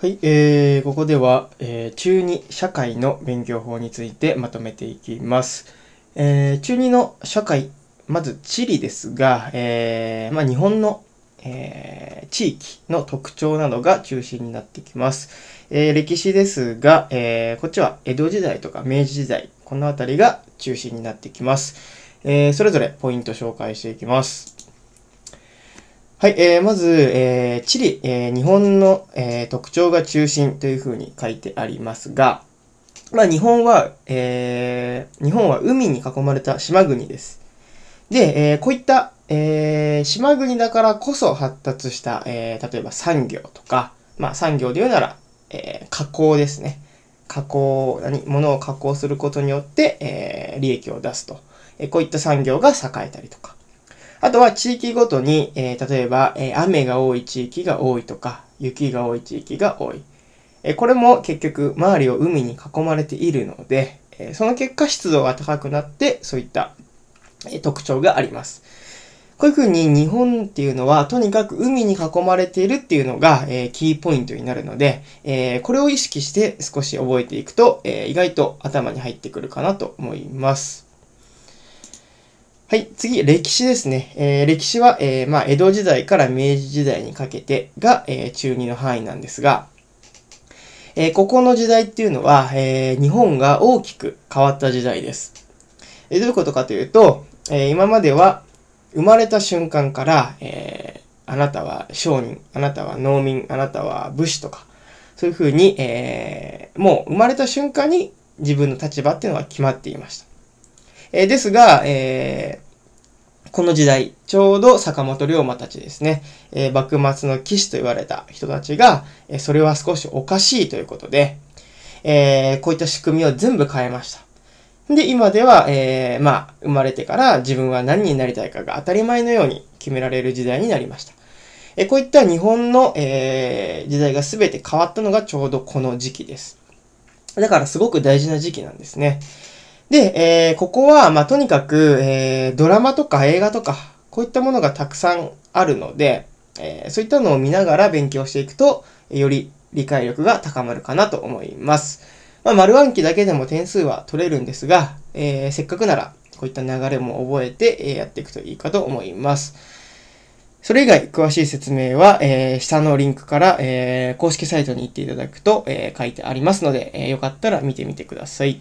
はい、えー、ここでは、えー、中2社会の勉強法についてまとめていきます。えー、中2の社会、まず地理ですが、えー、まあ、日本の、えー、地域の特徴などが中心になってきます。えー、歴史ですが、えー、こっちは江戸時代とか明治時代、この辺りが中心になってきます。えー、それぞれポイント紹介していきます。はい、えー、まず、えー、地理、えー、日本の、えー、特徴が中心というふうに書いてありますが、まあ、日本は、えー、日本は海に囲まれた島国です。で、えー、こういった、えー、島国だからこそ発達した、えー、例えば産業とか、まあ、産業で言うなら、えー、加工ですね。加工、何、物を加工することによって、えー、利益を出すと。えー、こういった産業が栄えたりとか。あとは地域ごとに、えー、例えば、えー、雨が多い地域が多いとか、雪が多い地域が多い。えー、これも結局、周りを海に囲まれているので、えその結果湿度が高くなって、そういった、え特徴があります。こういうふうに日本っていうのは、とにかく海に囲まれているっていうのが、えー、キーポイントになるので、えー、これを意識して少し覚えていくと、えー、意外と頭に入ってくるかなと思います。はい、次、歴史ですね。えー、歴史は、えー、まあ、江戸時代から明治時代にかけてが、えー、中2の範囲なんですが、えここの時代っていうのは、え日本が大きく変わった時代です。えどういうことかというと、え今までは生まれた瞬間から、えあなたは商人、あなたは農民、あなたは武士とか、そういうふうに、えもう生まれた瞬間に自分の立場っていうのは決まっていました。えー、ですが、えー、この時代、ちょうど坂本龍馬たちですね、えー、幕末の騎士と言われた人たちが、えそれは少しおかしいということで、えこういった仕組みを全部変えました。で、今では、えまあ、生まれてから自分は何になりたいかが当たり前のように決められる時代になりました。えこういった日本の、え時代が全て変わったのがちょうどこの時期です。だからすごく大事な時期なんですね。で、えー、ここは、まあ、とにかく、えー、ドラマとか映画とか、こういったものがたくさんあるので、えー、そういったのを見ながら勉強していくと、より理解力が高まるかなと思います。まあ、丸暗記だけでも点数は取れるんですが、えー、せっかくなら、こういった流れも覚えて、えやっていくといいかと思います。それ以外、詳しい説明は、えー、下のリンクから、えー、公式サイトに行っていただくと、え書いてありますので、えー、よかったら見てみてください。